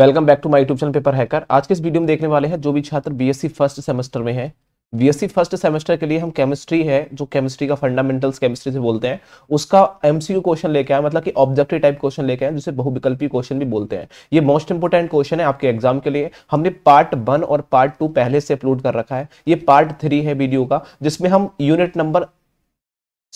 Welcome back to my YouTube channel paper hacker आज के इस वीडियो में देखने वाले हैं जो भी छात्र बीएससी फर्स्ट सेमेस्टर में है बीएससी फर्स्ट सेमेस्टर के लिए हम केमिस्ट्री है जो केमिस्ट्री का फंडामेंटल्स केमिस्ट्री से बोलते हैं उसका एमसीयू क्वेश्चन लेके आए मतलब कि ऑब्जेक्टिव टाइप क्वेश्चन लेके आए जिसे बहुविकल्पी क्वेश्चन भी बोलते हैं ये मोस्ट इंपोर्टेंट क्वेश्चन है आपके एग्जाम के लिए हमने पार्ट वन और पार्ट टू पहले से अपलोड कर रखा है ये पार्ट थ्री है वीडियो का जिसमें हम यूनिट नंबर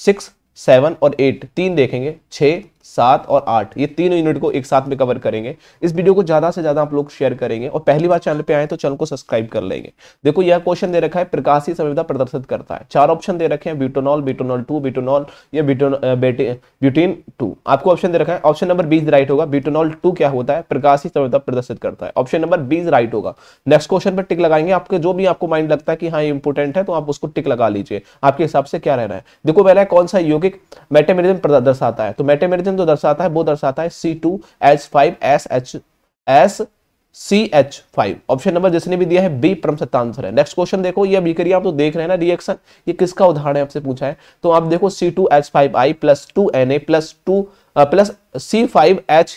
सिक्स सेवन और एट तीन देखेंगे छह सात और आठ ये तीनों यूनिट को एक साथ में कवर करेंगे इस वीडियो को ज्यादा से ज्यादा आप लोग शेयर करेंगे और पहली बार चैनल पे आए तो चैनल को सब्सक्राइब कर लेंगे देखो यह क्वेश्चन दे रखा है प्रकाशी संविधा प्रदर्शित करता है चार ऑप्शन दे रखे हैं ब्यूटोनॉल ब्यूटोनॉल टू ब्यूटोनॉल या ब्यूटीन टू आपको ऑप्शन दे रखा है ऑप्शन नंबर बीस राइट होगा ब्यूटोनॉल टू क्या होता है प्रकाशी संविधा प्रदर्शित करता है ऑप्शन नंबर बीस राइट होगा नेक्स्ट क्वेश्चन पर टिक लगाएंगे आपके जो भी आपको माइंड लगता है कि हाँ इंपोर्टेंट है तो आप उसको टिक लगा लीजिए आपके हिसाब से क्या रहना है देखो पहला कौन सा योगिक मेटेमेरिजन दर्शाता है तो मेटेमेरिजन रिएक्शन जो तो दर्शाता है वो दर्शाता है C two H five S H S C H five option number जिसने भी दिया है बी परम सत्ता आंसर है नेक्स्ट क्वेश्चन देखो ये अभी करिए आप तो देख रहे हैं ना रिएक्शन ये किसका उदाहरण है आपसे पूछा है तो आप देखो C two H five I plus two N A plus two plus C five H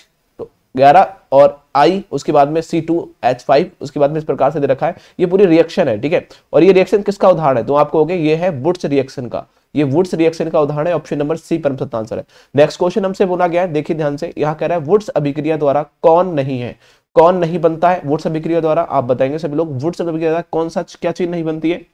ग्यारह और आई उसके बाद में सी टू एच फाइव उसके बाद में इस प्रकार से दे रखा है ये पूरी रिएक्शन है ठीक है और ये रिएक्शन किसका उदाहरण है तो आपको हो ये है बुट्स रिएक्शन का ये वुड्स रिएक्शन का उदाहरण है ऑप्शन नंबर सी परम सत्ता आंसर है नेक्स्ट क्वेश्चन हमसे बोला गया है देखिए ध्यान से यहाँ कह रहा है वुड्स अभिक्रिया द्वारा कौन नहीं है कौन नहीं बनता है वुड्स अभिक्रिया द्वारा आप बताएंगे सभी लोग वुड्स अभिक्रिया द्वारा कौन सा क्या चीज नहीं बनती है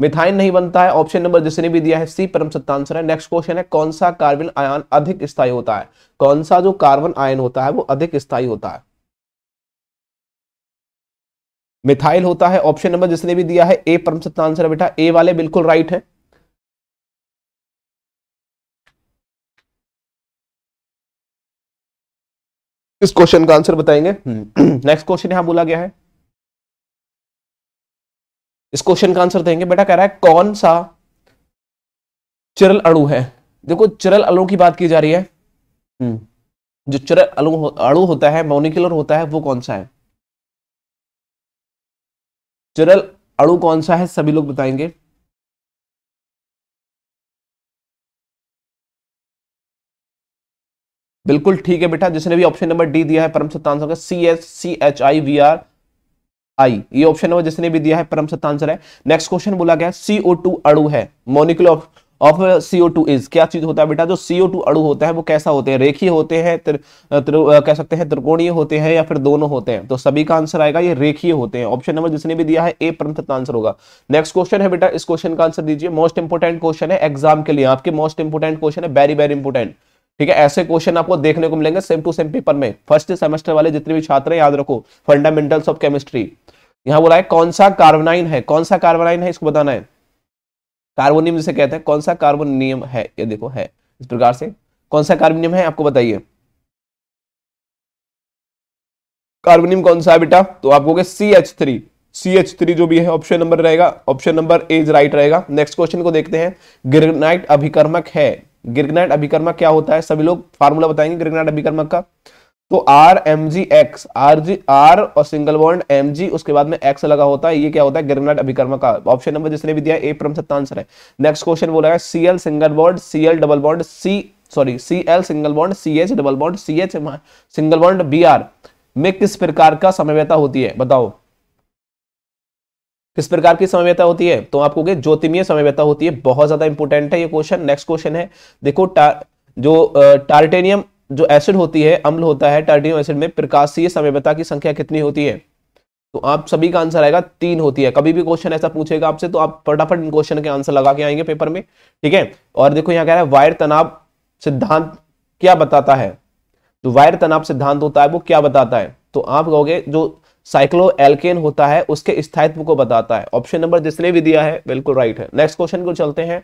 मिथाइन नहीं बनता है ऑप्शन नंबर जिसने भी दिया है सी परम सत्ता आंसर है नेक्स्ट क्वेश्चन है कौन सा कार्बन आयन अधिक स्थायी होता है कौन सा जो कार्बन आयन होता है वो अधिक स्थायी होता है मिथाइल होता है ऑप्शन नंबर जिसने भी दिया है ए परम सत्य आंसर है बेटा ए वाले बिल्कुल राइट है इस क्वेश्चन का आंसर बताएंगे नेक्स्ट हम्म। क्वेश्चन यहां बोला गया है इस क्वेश्चन का आंसर देंगे बेटा कह रहा है कौन सा चिरल अणु है देखो चिरल अणु की बात की जा रही है हम्म। जो चिरल अणु अणु होता है मोनिकुलर होता है वो कौन सा है चरल अणु कौन सा है सभी लोग बताएंगे बिल्कुल ठीक है बेटा जिसने भी ऑप्शन नंबर डी दिया है परम सत्ता answer C S C H I V R I ये ऑप्शन नंबर जिसने भी दिया है परम सत्ता आंसर है नेक्स्ट क्वेश्चन बोला गया सीओ टू अड़ू है molecular of CO two is क्या चीज होता है बेटा जो सीओ टू अड़ू होता है वो कैसा होते हैं रेखीय होते हैं कह सकते हैं त्रिकोणीय होते हैं या फिर दोनों होते हैं तो सभी का आंसर आएगा ये रेखीय होते हैं ऑप्शन नंबर जिसने भी दिया है ए आंसर होगा नेक्स्ट क्वेश्चन है बेटा इस क्वेश्चन का आंसर दीजिए मोस्ट इंपोर्टेंट क्वेश्चन है एग्जाम के लिए आपके मोस्ट इंपोर्टेंट क्वेश्चन है वेरी वेरी इंपोर्टेंट ठीक है ऐसे क्वेश्चन आपको देखने को मिलेंगे सेम टू सेम पेपर में फर्स्ट सेमेस्टर वाले जितने भी छात्र हैं याद रखो फंडामेंटल्स ऑफ केमिस्ट्री यहां बोला है कौन सा कार्बनाइन है कौन सा कार्बनाइन है इसको बताना है कार्बन नियम जिसे कहते हैं कौन सा कार्बन नियम है ये देखो है इस प्रकार से कौन सा कार्बन नियम है आपको बताइए कार्बन नियम कौन सा है बेटा तो आप कहोगे C H three C H three जो भी है ऑप्शन नंबर रहेगा option number A is right रहेगा नेक्स्ट क्वेश्चन को देखते हैं ग्रेनाइट अभिकर्मक है ग्रेनाइट अभिकर्मक क्या होता है सभी लोग फार्मूला बताएंगे ग्रेनाइट अभिकर्मक का तो R M G X R G R और सिंगल बॉन्ड एम जी उसके बाद में एक्स लगा होता है ये क्या होता है गिरनाट अभिकर्मा का ऑप्शन नंबर जिसने भी दिया ए परम सत्ता आंसर है नेक्स्ट क्वेश्चन बोला है C L single bond C L double bond C sorry C L single bond C H double bond C H single bond B R में किस प्रकार का समयता होती है बताओ किस प्रकार की समयता होती है तो आपको ज्योतिमीय समयता होती है बहुत ज्यादा इंपोर्टेंट है ये क्वेश्चन नेक्स्ट क्वेश्चन है देखो टा, जो टार्टेनियम जो एसिड होती है अम्ल होता है टर्डियो एसिड में प्रकाशीय समयता की संख्या कितनी होती है तो आप सभी का आंसर आएगा तीन होती है कभी भी क्वेश्चन ऐसा पूछेगा आपसे तो आप फटाफट इन क्वेश्चन के आंसर लगा के आएंगे पेपर में ठीक है और देखो यहाँ कह रहा है वायर तनाव सिद्धांत क्या बताता है जो वायर तनाव सिद्धांत होता है वो क्या बताता है तो आप कहोगे जो साइक्लो एल्केन होता है उसके स्थायित्व को बताता है ऑप्शन नंबर जिसने भी दिया है बिल्कुल राइट है नेक्स्ट क्वेश्चन को चलते हैं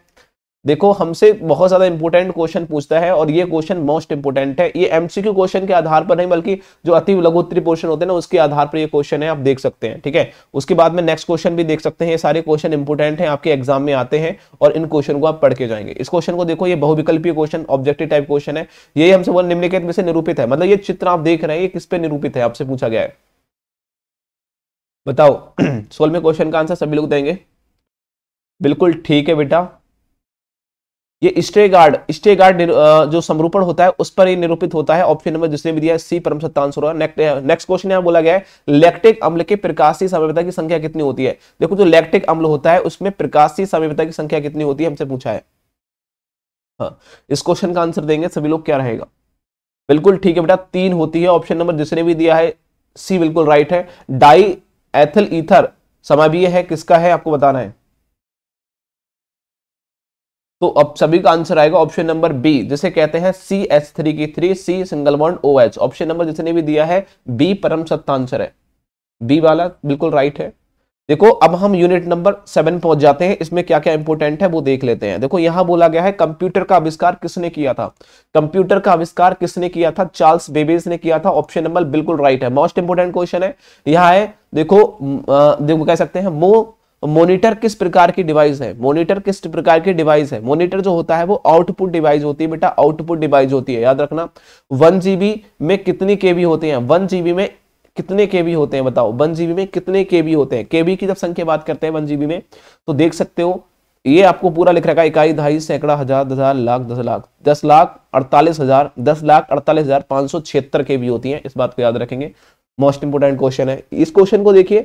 देखो हमसे बहुत ज्यादा इंपॉर्टेंट क्वेश्चन पूछता है और ये क्वेश्चन मोस्ट इंपोर्टेंट है ये एमसीक्यू क्वेश्चन के आधार पर नहीं बल्कि जो अति लघुत्तरी पोर्शन होते हैं ना उसके आधार पर ये क्वेश्चन है आप देख सकते हैं ठीक है उसके बाद में नेक्स्ट क्वेश्चन भी देख सकते हैं ये सारे क्वेश्चन इंपोर्टेंट है आपके एग्जाम में आते हैं और इन क्वेश्चन को आप पढ़ के जाएंगे इस क्वेश्चन को देखो ये बहुविकल्पीय क्वेश्चन ऑब्जेक्टिव टाइप क्वेश्चन है ये हमसे बोल निम्नलिखित में से निरूपित है मतलब ये चित्र आप देख रहे हैं ये किस पे निरूपित है आपसे पूछा गया है बताओ सोलवे क्वेश्चन का आंसर सभी लोग देंगे बिल्कुल ठीक है बेटा ये स्टे गार्ड स्टे गार्ड जो समरूपण होता है उस पर ही निरूपित होता है ऑप्शन नंबर जिसने भी दिया सी परम सत्ता नेक्स्ट क्वेश्चन यहां बोला गया है लैक्टिक अम्ल के प्रकाशीय समयता की संख्या कितनी होती है देखो जो लैक्टिक अम्ल होता है उसमें प्रकाशीय समयता की संख्या कितनी होती है हमसे पूछा है हाँ इस क्वेश्चन का आंसर देंगे सभी लोग क्या रहेगा बिल्कुल ठीक है बेटा तीन होती है ऑप्शन नंबर जिसने भी दिया है सी बिल्कुल राइट है डाई एथल ईथर समय भी है किसका है आपको बताना है तो अब सभी का आंसर आएगा ऑप्शन नंबर बी जिसे कहते हैं सी एच थ्री की three C single one O H option number जिसने भी दिया है बी परम सत्ता आंसर है बी वाला बिल्कुल राइट है देखो अब हम यूनिट नंबर सेवन पहुंच जाते हैं इसमें क्या क्या इंपोर्टेंट है वो देख लेते हैं देखो यहां बोला गया है कंप्यूटर का आविष्कार किसने किया था कंप्यूटर का आविष्कार किसने किया था चार्ल्स बेबेज ने किया था ऑप्शन नंबर बिल्कुल राइट है मोस्ट इंपोर्टेंट क्वेश्चन है यहाँ है देखो देखो कह सकते हैं मो मोनिटर किस प्रकार की डिवाइस है मोनिटर किस प्रकार की डिवाइस है मोनिटर जो होता है वो आउटपुट डिवाइस होती है बेटा आउटपुट डिवाइस होती है याद रखना वन जीबी में कितनी केबी होती है वन जीबी में कितने के बी होते हैं बताओ वन जीबी में कितने के बी होते हैं के बी की जब संख्या बात करते हैं वन जीबी में तो देख सकते हो ये आपको पूरा लिख रखा है इकाई ढाई सैकड़ा हजार दस हजार लाख दस लाख दस लाख अड़तालीस हजार दस लाख अड़तालीस हजार पांच सौ छिहत्तर के बी होती है इस बात को याद रखेंगे मोस्ट इंपोर्टेंट क्वेश्चन है इस क्वेश्चन को देखिए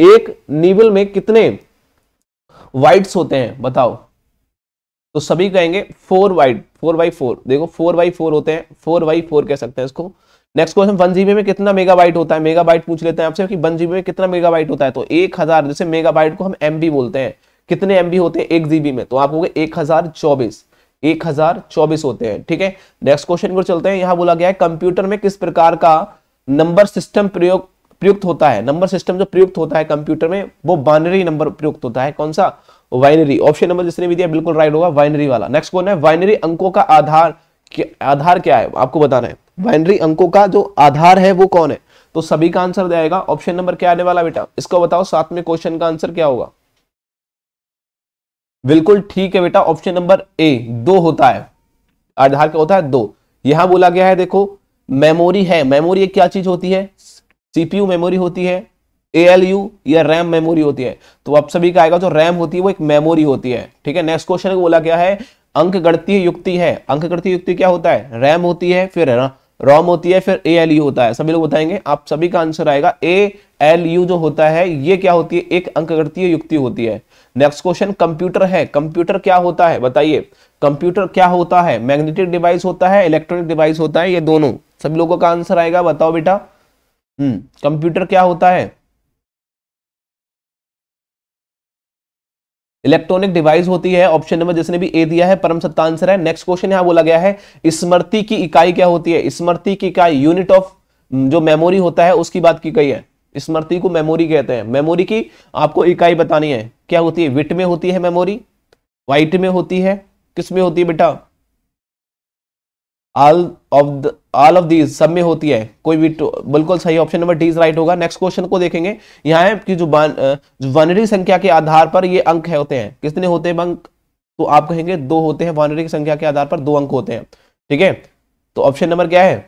एक नीवल में कितने वाइट्स होते हैं बताओ तो सभी कहेंगे four byte four by four देखो फोर बाई फोर होते हैं फोर बाई फोर कह सकते हैं इसको नेक्स्ट क्वेश्चन वन जीबी में कितना मेगाबाइट होता है मेगाबाइट पूछ लेते हैं आपसे कि वन जीबी में कितना मेगाबाइट होता है तो एक हजार जैसे मेगाबाइट को हम एम बोलते हैं कितने एम होते हैं एक जीबी में तो आप होंगे एक हजार चौबीस एक हजार चौबीस होते हैं ठीक है नेक्स्ट क्वेश्चन को चलते हैं यहां बोला गया है कंप्यूटर में किस प्रकार का नंबर सिस्टम प्रयोग प्रयुक्त होता है नंबर सिस्टम जो प्रयुक्त होता है कंप्यूटर में वो बाइनरी नंबर प्रयुक्त होता है कौन सा वाइनरी ऑप्शन नंबर जिसने भी दिया बिल्कुल राइट होगा वाइनरी वाला नेक्स्ट कौन है वाइनरी अंकों का आधार आधार क्या है आपको बताना है वाइनरी अंकों का जो आधार है वो कौन है तो सभी का आंसर जाएगा ऑप्शन नंबर क्या आने वाला बेटा इसको बताओ साथ में क्वेश्चन का आंसर क्या होगा बिल्कुल ठीक है बेटा ऑप्शन नंबर ए दो होता है आधार क्या होता है दो यहां बोला गया है देखो मेमोरी है मेमोरी एक क्या चीज होती है सीपीयू मेमोरी होती है एएलयू या रैम मेमोरी होती है तो आप सभी का आएगा जो रैम होती है वो एक मेमोरी होती है ठीक है नेक्स्ट क्वेश्चन बोला क्या है अंक गणतीय युक्ति है अंक गणतीय युक्ति क्या होता है रैम होती है फिर रॉम होती है फिर ए एल यू होता है सभी लोग बताएंगे आप सभी का आंसर आएगा ए एल यू जो होता है ये क्या होती है एक अंकगणतीय युक्ति होती है नेक्स्ट क्वेश्चन कंप्यूटर है कंप्यूटर क्या होता है बताइए कंप्यूटर क्या होता है मैग्नेटिक डिवाइस होता है इलेक्ट्रॉनिक डिवाइस होता है ये दोनों सभी लोगों का आंसर आएगा बताओ बेटा हम्म कंप्यूटर क्या होता है इलेक्ट्रॉनिक डिवाइस होती है ऑप्शन नंबर जिसने भी ए दिया है परम सत्ता आंसर है नेक्स्ट क्वेश्चन यहां बोला गया है स्मृति की इकाई क्या होती है स्मृति की इकाई यूनिट ऑफ हम्म, जो मेमोरी होता है उसकी बात की गई है स्मृति को मेमोरी कहते हैं मेमोरी की आपको इकाई बतानी है क्या होती है विट में होती है मेमोरी वाइट में होती है किस में होती है बेटा all of the all of these सब में होती है कोई भी बिल्कुल सही option number D is right होगा नेक्स्ट क्वेश्चन को देखेंगे यहाँ है कि जो वनरी संख्या के आधार पर ये अंक है होते हैं कितने होते हैं अंक तो आप कहेंगे दो होते हैं वनरी संख्या के आधार पर दो अंक होते हैं ठीक है तो ऑप्शन नंबर क्या है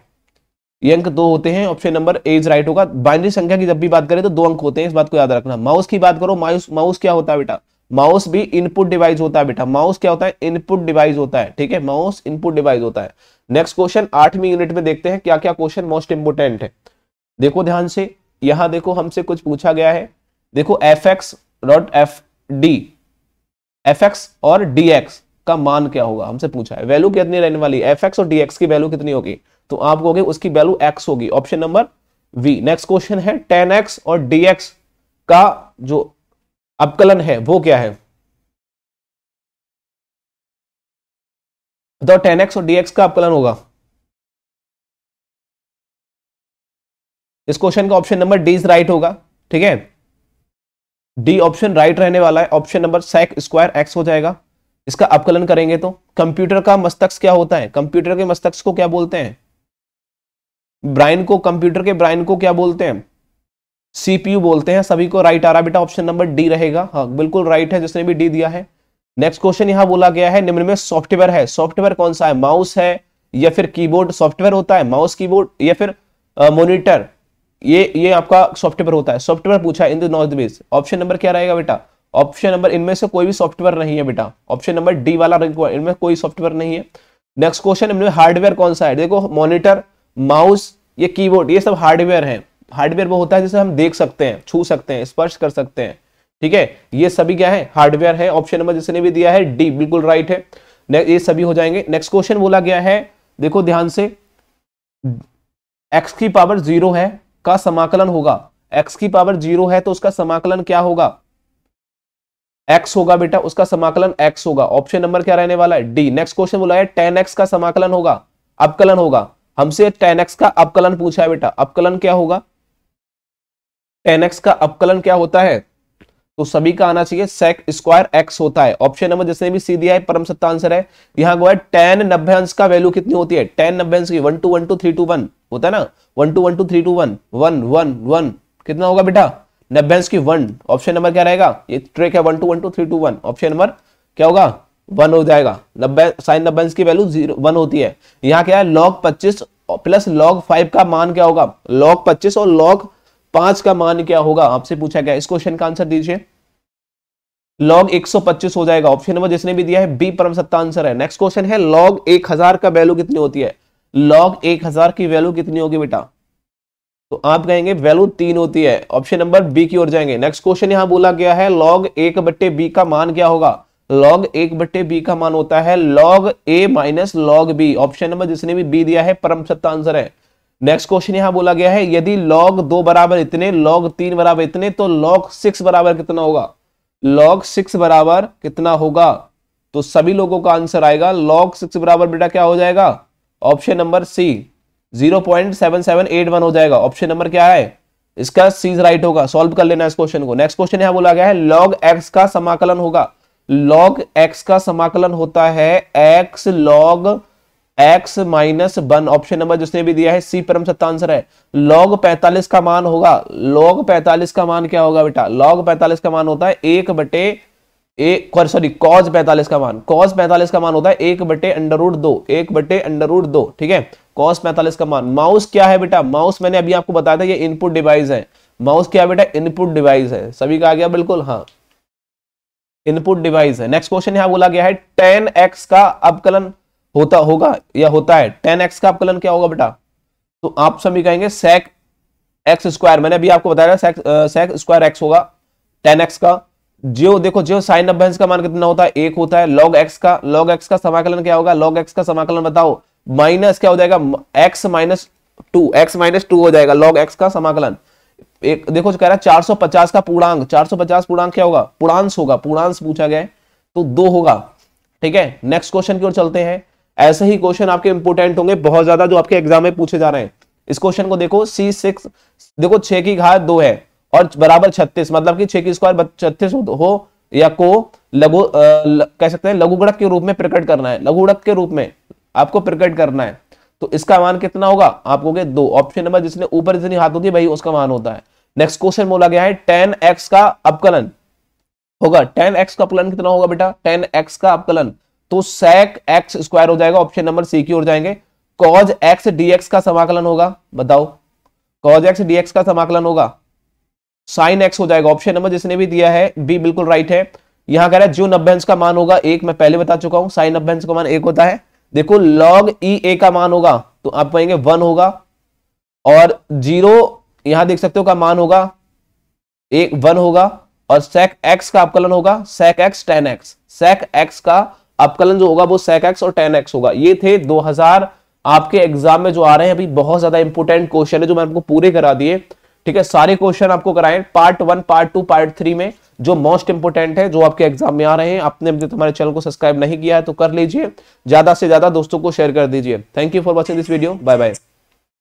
ये अंक दो होते हैं option number A is right होगा बाइनरी संख्या की जब भी बात करें तो दो अंक होते हैं इस बात को याद रखना माउस की बात करो माउस माउस क्या होता है बेटा माउस भी इनपुट डिवाइस होता है बेटा माउस क्या होता है इनपुट डिवाइस होता है ठीक है माउस इनपुट डिवाइस होता है नेक्स्ट क्वेश्चन आठवीं यूनिट में देखते हैं क्या क्या क्वेश्चन मोस्ट इंपोर्टेंट है देखो ध्यान से यहां देखो हमसे कुछ पूछा गया है देखो F X dot F D F X और डी एक्स का मान क्या होगा हमसे पूछा है वैल्यू कितनी रहने वाली एफ एक्स और डी एक्स की वैल्यू कितनी होगी तो आप कहोगे उसकी वैल्यू एक्स होगी option number B next question है टेन एक्स और डी एक्स का जो अवकलन है वो क्या है तो टेन एक्स और डीएक्स का अवकलन होगा इस क्वेश्चन का option number D is right होगा ठीक है डी ऑप्शन राइट रहने वाला है option number sec square X हो जाएगा इसका अवकलन करेंगे तो कंप्यूटर का मस्तिष्क क्या होता है कंप्यूटर के मस्तिष्क को क्या बोलते हैं ब्राइन को कंप्यूटर के ब्राइन को क्या बोलते हैं सीपीयू बोलते हैं सभी को राइट आ रहा बेटा ऑप्शन नंबर डी रहेगा हाँ बिल्कुल राइट है जिसने भी डी दिया है नेक्स्ट क्वेश्चन यहाँ बोला गया है निम्न में सॉफ्टवेयर है सॉफ्टवेयर कौन सा है माउस है या फिर कीबोर्ड सॉफ्टवेयर होता है माउस कीबोर्ड या फिर मोनिटर ये ये आपका सॉफ्टवेयर होता है सॉफ्टवेयर पूछा है in the north base option number क्या रहेगा बेटा ऑप्शन नंबर इनमें से कोई भी सॉफ्टवेयर नहीं है बेटा ऑप्शन नंबर डी वाला इनमें कोई सॉफ्टवेयर नहीं है नेक्स्ट क्वेश्चन इनमें हार्डवेयर कौन सा है देखो मॉनिटर माउस ये कीबोर्ड ये सब हार्डवेयर है हार्डवेयर वो होता है जिसे हम देख सकते हैं छू सकते हैं स्पर्श कर सकते हैं ठीक है ये सभी क्या है हार्डवेयर है ऑप्शन नंबर जिसने भी दिया है डी बिल्कुल राइट है ये सभी हो जाएंगे नेक्स्ट क्वेश्चन बोला गया है देखो ध्यान से एक्स की पावर जीरो है का समाकलन होगा एक्स की पावर जीरो है तो उसका समाकलन क्या होगा एक्स होगा बेटा उसका समाकलन एक्स होगा ऑप्शन नंबर क्या रहने वाला है डी नेक्स्ट क्वेश्चन बोला है टेन एक्स का समाकलन होगा अपकलन होगा हमसे टेन एक्स का अपकलन पूछा है बेटा अपकलन क्या होगा एन एक्स का अपकलन क्या होता है तो सभी का आना चाहिए सेक स्क्वायर एक्स होता है ऑप्शन नंबर जिसने भी सी दिया है परम सत्ता आंसर है यहां गो है टेन नब्बे अंश का वैल्यू कितनी होती है टेन नब्बे अंश की one two one two three two one होता है ना one two one two three two one one one one कितना होगा बेटा नब्बे अंश की वन ऑप्शन नंबर क्या रहेगा ये ट्रेक है one two one two three two one option number क्या होगा वन हो जाएगा नब्बे साइन नब्बे अंश की वैल्यू जीरो वन होती है यहाँ क्या है लॉग पच्चीस प्लस लॉग फाइव का मान क्या होगा लॉग पच्चीस और लॉग पांच का मान क्या होगा आपसे पूछा गया इस क्वेश्चन का आंसर दीजिए लॉग 125 हो जाएगा ऑप्शन नंबर जिसने भी दिया है बी परम सत्ता आंसर है नेक्स्ट क्वेश्चन है लॉग 1000 का वैल्यू कितनी होती है लॉग 1000 की वैल्यू कितनी होगी बेटा तो आप कहेंगे वैल्यू तीन होती है ऑप्शन नंबर बी की ओर जाएंगे नेक्स्ट क्वेश्चन यहां बोला गया है लॉग एक बट्टे बी का मान क्या होगा लॉग एक बट्टे बी का मान होता है log A minus log B option number जिसने भी बी दिया है परम सत्ता आंसर है नेक्स्ट क्वेश्चन यहां बोला गया है यदि लॉग दो बराबर इतने लॉग तीन बराबर इतने तो लॉग सिक्स बराबर कितना होगा लॉग सिक्स बराबर कितना होगा तो सभी लोगों का आंसर आएगा लॉग सिक्स बराबर बेटा क्या हो जाएगा option number C zero point seven seven eight one हो जाएगा ऑप्शन नंबर क्या है इसका सीज राइट होगा सॉल्व कर लेना इस क्वेश्चन को नेक्स्ट क्वेश्चन यहां बोला गया है लॉग एक्स का समाकलन होगा लॉग एक्स का समाकलन होता है X log X minus one option number जिसने भी दिया है सी परम सत्ता आंसर है लॉग पैंतालीस का मान होगा लॉग पैंतालीस का मान क्या होगा बेटा लॉग पैंतालीस का मान होता है एक बटे एक सॉरी कॉज पैंतालीस का मान कॉज पैंतालीस का मान होता है एक बटे अंडर रूट दो एक बटे अंडर रूट दो ठीक है कॉस पैंतालीस का मान माउस क्या है बेटा माउस मैंने अभी आपको बताया था ये इनपुट डिवाइस है माउस क्या बेटा इनपुट डिवाइस है सभी का आ गया बिल्कुल हाँ इनपुट डिवाइस है नेक्स्ट क्वेश्चन यहां बोला गया है टेन एक्स का अवकलन होता होगा या होता है टेन एक्स का अपकलन क्या होगा बेटा तो आप सभी कहेंगे सेक एक्स स्क्वायर मैंने अभी आपको बताया सेक सेक स्क्वायर एक्स होगा टेन एक्स का जो देखो जो साइन नब्बे का मान कितना होता है एक होता है लॉग एक्स का लॉग एक्स का समाकलन क्या होगा लॉग एक्स का समाकलन बताओ माइनस क्या हो जाएगा x minus two x minus two हो जाएगा लॉग एक्स का समाकलन एक देखो कह रहा है 450 का पूर्णांक 450 पूर्णांक क्या होगा पूर्णांश होगा पूर्णांश पूछा गया है तो दो होगा ठीक है नेक्स्ट क्वेश्चन की ओर चलते हैं ऐसे ही क्वेश्चन आपके इंपोर्टेंट होंगे बहुत ज्यादा जो आपके एग्जाम में पूछे जा रहे हैं इस क्वेश्चन को देखो सी सिक्स देखो छह की घात दो है और बराबर छत्तीस मतलब कि छह की स्क्वायर छत्तीस हो या को लघु कह सकते हैं लघुगणक के रूप में प्रकट करना है लघुगणक के रूप में आपको प्रकट करना है तो इसका मान कितना होगा आप कहोगे दो ऑप्शन नंबर जिसने ऊपर जितनी हाथ होती है भाई उसका मान होता है नेक्स्ट क्वेश्चन बोला गया है टेन एक्स का अपकलन होगा टेन एक्स का अपकलन कितना होगा बेटा टेन एक्स का अपकलन तो sec x स्क्वायर हो जाएगा ऑप्शन नंबर सी की ओर जाएंगे कॉज x dx का समाकलन होगा बताओ कॉज x dx का समाकलन होगा साइन x हो जाएगा ऑप्शन नंबर जिसने भी दिया है बी बिल्कुल राइट है यहां कह रहा है जो नब्बेंस का मान होगा एक मैं पहले बता चुका हूं साइन नब्बेंस का मान एक होता है देखो लॉग ई ए का मान होगा तो आप कहेंगे वन होगा और जीरो यहां देख सकते हो का मान होगा एक वन होगा और सेक एक्स का अपकलन होगा sec x tan x sec x का अपकलन जो होगा वो सेक एक्स और टेन एक्स होगा ये थे 2000 आपके एग्जाम में जो आ रहे हैं अभी बहुत ज्यादा इंपोर्टेंट क्वेश्चन है जो मैंने आपको पूरे करा दिए ठीक है सारे क्वेश्चन आपको कराए part one part two part three में जो मोस्ट इंपोर्टेंट है जो आपके एग्जाम में आ रहे हैं आपने अभी हमारे चैनल को सब्सक्राइब नहीं किया है तो कर लीजिए ज्यादा से ज्यादा दोस्तों को शेयर कर दीजिए thank you for watching this video bye bye